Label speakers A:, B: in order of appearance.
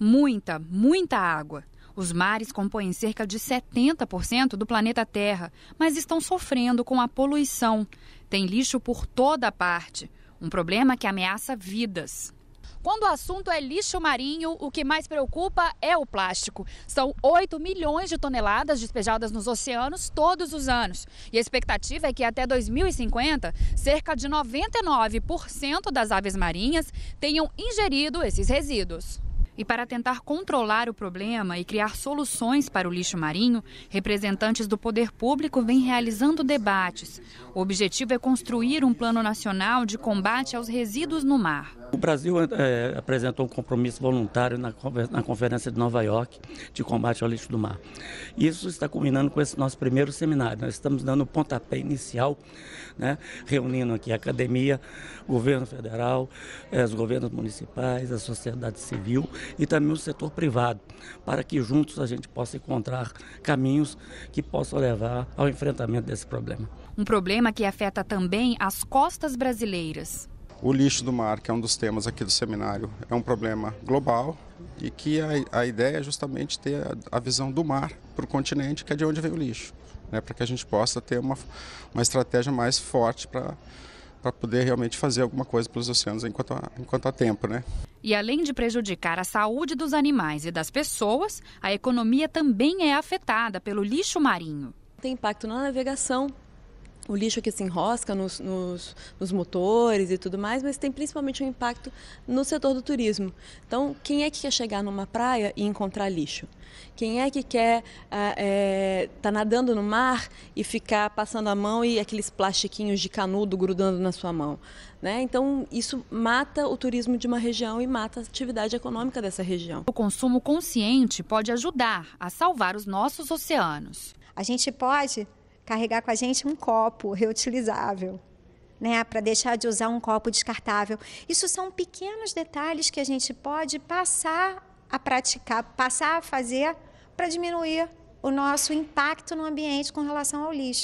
A: muita, muita água. Os mares compõem cerca de 70% do planeta Terra, mas estão sofrendo com a poluição. Tem lixo por toda parte, um problema que ameaça vidas. Quando o assunto é lixo marinho, o que mais preocupa é o plástico. São 8 milhões de toneladas despejadas nos oceanos todos os anos. E a expectativa é que até 2050, cerca de 99% das aves marinhas tenham ingerido esses resíduos. E para tentar controlar o problema e criar soluções para o lixo marinho, representantes do poder público vêm realizando debates. O objetivo é construir um plano nacional de combate aos resíduos no mar.
B: O Brasil é, apresentou um compromisso voluntário na, na Conferência de Nova York de combate ao lixo do mar. Isso está culminando com esse nosso primeiro seminário. Nós estamos dando o pontapé inicial, né, reunindo aqui a academia, governo federal, eh, os governos municipais, a sociedade civil e também o setor privado, para que juntos a gente possa encontrar caminhos
C: que possam levar ao enfrentamento desse problema.
A: Um problema que afeta também as costas brasileiras.
C: O lixo do mar, que é um dos temas aqui do seminário, é um problema global e que a, a ideia é justamente ter a, a visão do mar para o continente, que é de onde vem o lixo, né, para que a gente possa ter uma, uma estratégia mais forte para para poder realmente fazer alguma coisa pelos oceanos enquanto há, enquanto há tempo, né?
A: E além de prejudicar a saúde dos animais e das pessoas, a economia também é afetada pelo lixo marinho.
D: Tem impacto na navegação, o lixo que se enrosca nos, nos, nos, motores e tudo mais, mas tem principalmente um impacto no setor do turismo. Então, quem é que quer chegar numa praia e encontrar lixo? Quem é que quer ah, estar eh, é, tá nadando no mar e ficar passando a mão e aqueles plastiquinhos de canudo grudando na sua mão? Né? Então, isso mata o turismo de uma região e mata a atividade
A: econômica dessa região. O consumo consciente pode ajudar a salvar os nossos oceanos.
C: A gente pode carregar com a gente um copo reutilizável. Né, para deixar de usar um copo descartável. Isso são pequenos detalhes que a gente pode passar a praticar, passar a fazer para diminuir o nosso impacto no ambiente com relação ao lixo.